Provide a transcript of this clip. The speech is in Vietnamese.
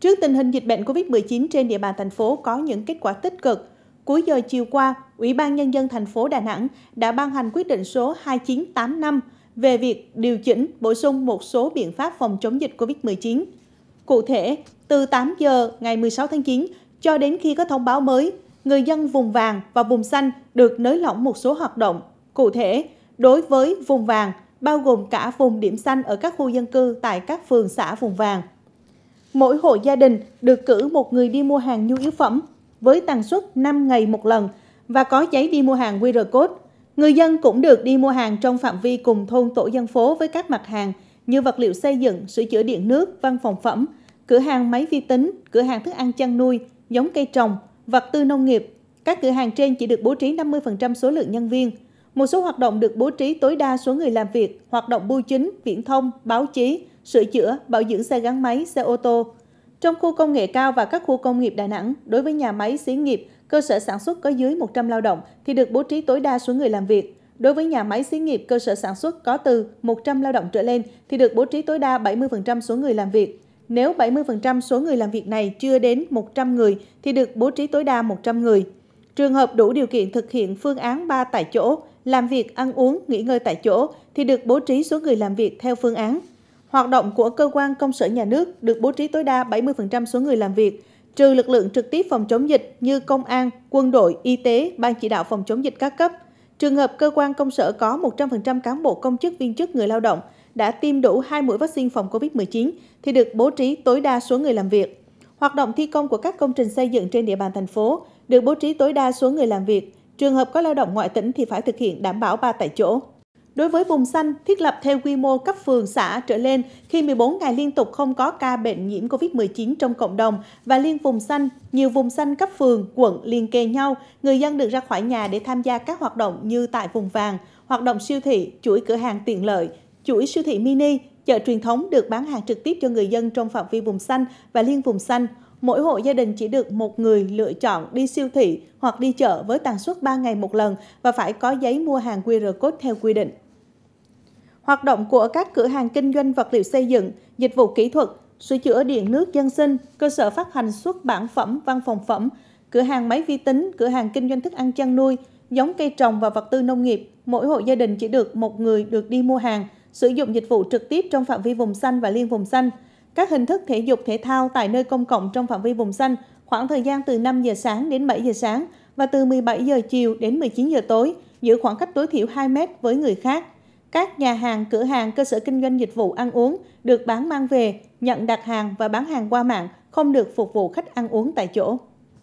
Trước tình hình dịch bệnh COVID-19 trên địa bàn thành phố có những kết quả tích cực, cuối giờ chiều qua, Ủy ban Nhân dân thành phố Đà Nẵng đã ban hành quyết định số 2985 về việc điều chỉnh bổ sung một số biện pháp phòng chống dịch COVID-19. Cụ thể, từ 8 giờ ngày 16 tháng 9 cho đến khi có thông báo mới, người dân vùng vàng và vùng xanh được nới lỏng một số hoạt động. Cụ thể, đối với vùng vàng, bao gồm cả vùng điểm xanh ở các khu dân cư tại các phường xã vùng vàng – mỗi hộ gia đình được cử một người đi mua hàng nhu yếu phẩm với tần suất 5 ngày một lần và có giấy đi mua hàng QR code. Người dân cũng được đi mua hàng trong phạm vi cùng thôn tổ dân phố với các mặt hàng như vật liệu xây dựng, sửa chữa điện nước, văn phòng phẩm, cửa hàng máy vi tính, cửa hàng thức ăn chăn nuôi, giống cây trồng, vật tư nông nghiệp. Các cửa hàng trên chỉ được bố trí 50% số lượng nhân viên. Một số hoạt động được bố trí tối đa số người làm việc, hoạt động bưu chính, viễn thông, báo chí, sửa chữa, bảo dưỡng xe gắn máy, xe ô tô. Trong khu công nghệ cao và các khu công nghiệp Đà Nẵng, đối với nhà máy, xí nghiệp, cơ sở sản xuất có dưới 100 lao động thì được bố trí tối đa số người làm việc. Đối với nhà máy xí nghiệp, cơ sở sản xuất có từ 100 lao động trở lên thì được bố trí tối đa 70% số người làm việc. Nếu 70% số người làm việc này chưa đến 100 người thì được bố trí tối đa 100 người. Trường hợp đủ điều kiện thực hiện phương án 3 tại chỗ, làm việc, ăn uống, nghỉ ngơi tại chỗ thì được bố trí số người làm việc theo phương án. Hoạt động của cơ quan công sở nhà nước được bố trí tối đa 70% số người làm việc, trừ lực lượng trực tiếp phòng chống dịch như công an, quân đội, y tế, ban chỉ đạo phòng chống dịch các cấp. Trường hợp cơ quan công sở có 100% cán bộ công chức viên chức người lao động đã tiêm đủ 2 mũi vaccine phòng COVID-19 thì được bố trí tối đa số người làm việc. Hoạt động thi công của các công trình xây dựng trên địa bàn thành phố được bố trí tối đa số người làm việc. Trường hợp có lao động ngoại tỉnh thì phải thực hiện đảm bảo 3 tại chỗ. Đối với vùng xanh, thiết lập theo quy mô cấp phường xã trở lên khi 14 ngày liên tục không có ca bệnh nhiễm COVID-19 trong cộng đồng và liên vùng xanh, nhiều vùng xanh cấp phường, quận liền kề nhau, người dân được ra khỏi nhà để tham gia các hoạt động như tại vùng vàng, hoạt động siêu thị, chuỗi cửa hàng tiện lợi, chuỗi siêu thị mini, chợ truyền thống được bán hàng trực tiếp cho người dân trong phạm vi vùng xanh và liên vùng xanh. Mỗi hộ gia đình chỉ được một người lựa chọn đi siêu thị hoặc đi chợ với tần suất 3 ngày một lần và phải có giấy mua hàng QR code theo quy định hoạt động của các cửa hàng kinh doanh vật liệu xây dựng, dịch vụ kỹ thuật, sửa chữa điện nước dân sinh, cơ sở phát hành xuất bản phẩm, văn phòng phẩm, cửa hàng máy vi tính, cửa hàng kinh doanh thức ăn chăn nuôi, giống cây trồng và vật tư nông nghiệp, mỗi hộ gia đình chỉ được một người được đi mua hàng, sử dụng dịch vụ trực tiếp trong phạm vi vùng xanh và liên vùng xanh. Các hình thức thể dục thể thao tại nơi công cộng trong phạm vi vùng xanh khoảng thời gian từ 5 giờ sáng đến 7 giờ sáng và từ 17 giờ chiều đến 19 giờ tối, giữ khoảng cách tối thiểu 2 mét với người khác các nhà hàng, cửa hàng, cơ sở kinh doanh dịch vụ ăn uống được bán mang về, nhận đặt hàng và bán hàng qua mạng, không được phục vụ khách ăn uống tại chỗ.